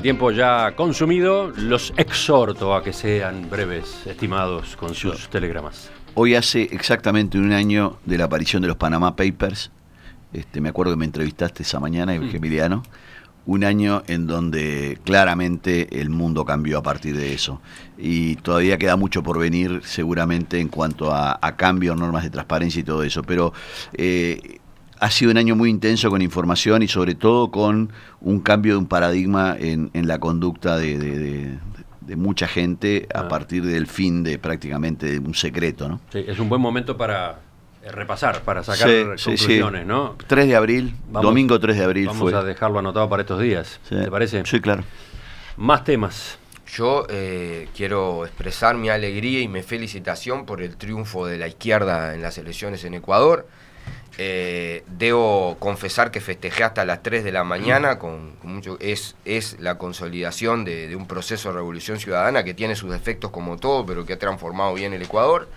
tiempo ya consumido, los exhorto a que sean breves, estimados, con sus telegramas. Hoy hace exactamente un año de la aparición de los Panama Papers. Este, me acuerdo que me entrevistaste esa mañana, mm. Emiliano. Un año en donde claramente el mundo cambió a partir de eso. Y todavía queda mucho por venir, seguramente, en cuanto a, cambios, normas de transparencia y todo eso. Pero eh, ha sido un año muy intenso con información y sobre todo con un cambio de un paradigma en, la conducta de, mucha gente a ah. partir del fin de prácticamente un secreto. ¿no? Sí, es un buen momento para eh, repasar, para sacar conclusiones, 3 de abril, domingo 3 de abril vamos a dejarlo anotado para estos días, ¿te parece? Sí, claro. Más temas. Yo eh, quiero expresar mi alegría y mi felicitación por el triunfo de la izquierda en las elecciones en Ecuador. Eh, debo confesar que festejé hasta las 3 de la mañana, con, mucho, es, la consolidación de, un proceso de revolución ciudadana que tiene sus defectos como todo, pero que ha transformado bien el Ecuador.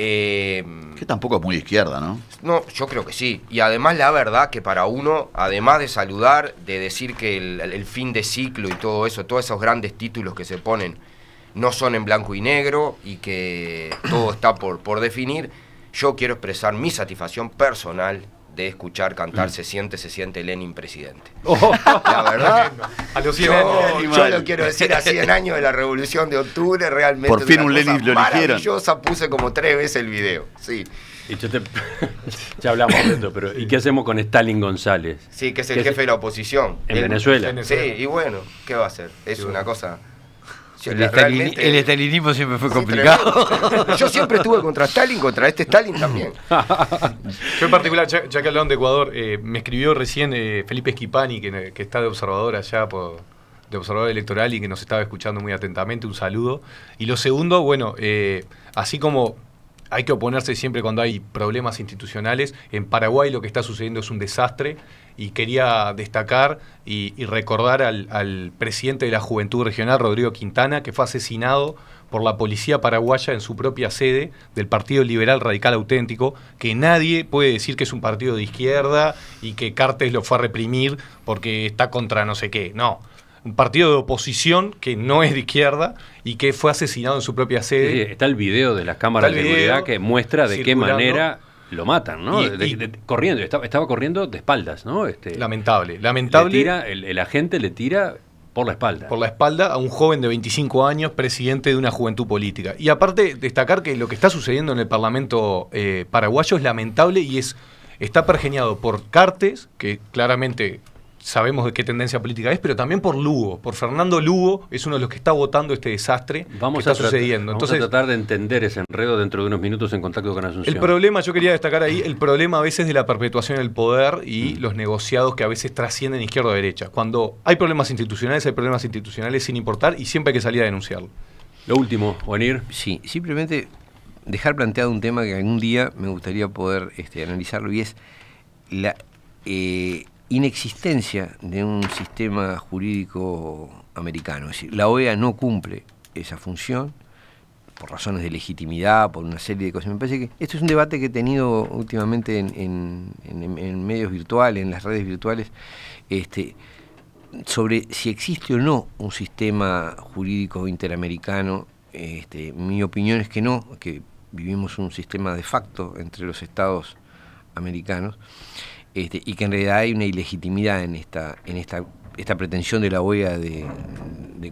Eh, que tampoco es muy izquierda, ¿no? No, yo creo que sí. Y además la verdad que para uno, además de saludar, de decir que el, el fin de ciclo y todo eso, todos esos grandes títulos que se ponen, no son en blanco y negro y que todo está por, por definir, yo quiero expresar mi satisfacción personal de escuchar cantar mm. Se siente, se siente Lenin presidente. Oh. la verdad, a los 100 yo, lo quiero decir, a 100 años de la Revolución de Octubre, realmente Por fin un Lenin lo maravillosa, puse como tres veces el video, sí. ya hablamos de esto, pero ¿y qué hacemos con Stalin González? Sí, que es el jefe de la oposición. En Venezuela. Sí, y bueno, ¿qué va a hacer? Es una cosa... El, estalinismo siempre fue complicado. Yo siempre estuve contra Stalin, contra este Stalin también. Yo en particular, ya, que de Ecuador, eh, me escribió recién eh, Felipe Esquipani, que, está de observador allá, de observador electoral y que nos estaba escuchando muy atentamente. Un saludo. Y lo segundo, bueno, eh, así como hay que oponerse siempre cuando hay problemas institucionales. En Paraguay lo que está sucediendo es un desastre y quería destacar y, recordar al, al, presidente de la Juventud Regional, Rodrigo Quintana, que fue asesinado por la policía paraguaya en su propia sede del Partido Liberal Radical Auténtico, que nadie puede decir que es un partido de izquierda y que Cartes lo fue a reprimir porque está contra no sé qué. No, un partido de oposición que no es de izquierda y que fue asesinado en su propia sede. está el video de las cámaras de seguridad que muestra de qué manera lo matan, ¿no? corriendo, estaba, corriendo de espaldas, ¿no? Este, lamentable, lamentable. el, agente le tira por la espalda. Por la espalda a un joven de 25 años, presidente de una juventud política. Y aparte, destacar que lo que está sucediendo en el Parlamento eh, paraguayo es lamentable y es está pergeñado por Cartes, que claramente sabemos de qué tendencia política es, pero también por Lugo, por Fernando Lugo, es uno de los que está votando este desastre que está sucediendo. Vamos a tratar de entender ese enredo dentro de unos minutos en contacto con Asunción. El problema, yo quería destacar ahí, el problema a veces de la perpetuación del poder y mm. los negociados que a veces trascienden izquierda o derecha. Cuando hay problemas institucionales, hay problemas institucionales sin importar y siempre hay que salir a denunciarlo. Lo último, Juanir. Sí, simplemente dejar planteado un tema que algún día me gustaría poder este, analizarlo y es la... Eh, inexistencia de un sistema jurídico americano. Es decir, la OEA no cumple esa función por razones de legitimidad, por una serie de cosas. Me parece que esto es un debate que he tenido últimamente en, medios virtuales, en las redes virtuales, este, sobre si existe o no un sistema jurídico interamericano. Este, mi opinión es que no, que vivimos un sistema de facto entre los estados americanos. Este, y que en realidad hay una ilegitimidad en esta, en esta, pretensión de la OEA de,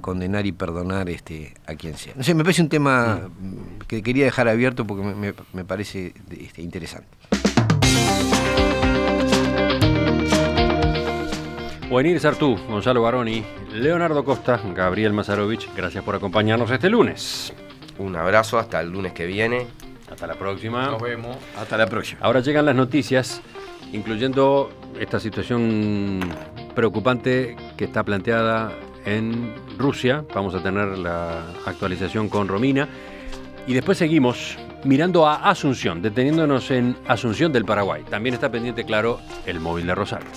condenar y perdonar este, a quien sea. No sé, me parece un tema mm. que quería dejar abierto porque me, parece este, interesante. ir, Sartú, Gonzalo Baroni, Leonardo Costa, Gabriel Mazarovich, gracias por acompañarnos este lunes. Un abrazo, hasta el lunes que viene. Hasta la próxima. Nos vemos. Hasta la próxima. Ahora llegan las noticias incluyendo esta situación preocupante que está planteada en Rusia. Vamos a tener la actualización con Romina. Y después seguimos mirando a Asunción, deteniéndonos en Asunción del Paraguay. También está pendiente, claro, el móvil de Rosario.